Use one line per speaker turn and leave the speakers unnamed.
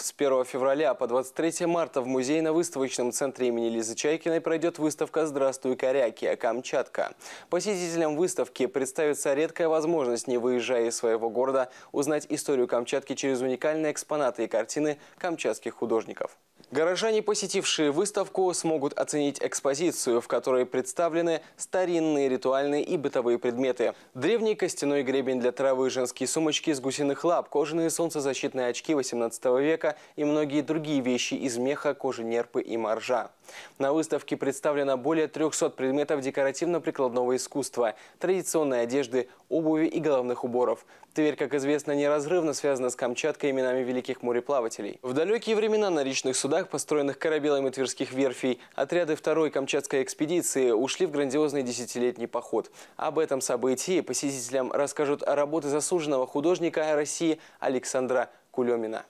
С 1 февраля по 23 марта в музейно-выставочном центре имени Лизы Чайкиной пройдет выставка «Здравствуй, Корякия. А Камчатка». Посетителям выставки представится редкая возможность, не выезжая из своего города, узнать историю Камчатки через уникальные экспонаты и картины камчатских художников. Горожане, посетившие выставку, смогут оценить экспозицию, в которой представлены старинные ритуальные и бытовые предметы. Древний костяной гребень для травы, женские сумочки из гусиных лап, кожаные солнцезащитные очки 18 века и многие другие вещи из меха, кожи нерпы и моржа. На выставке представлено более 300 предметов декоративно-прикладного искусства, традиционной одежды, обуви и головных уборов. Тверь, как известно, неразрывно связана с Камчаткой именами великих мореплавателей. В далекие времена на речных судах судах, построенных корабелами тверских верфей, отряды второй Камчатской экспедиции ушли в грандиозный десятилетний поход. Об этом событии посетителям расскажут работы заслуженного художника России Александра Кулемина.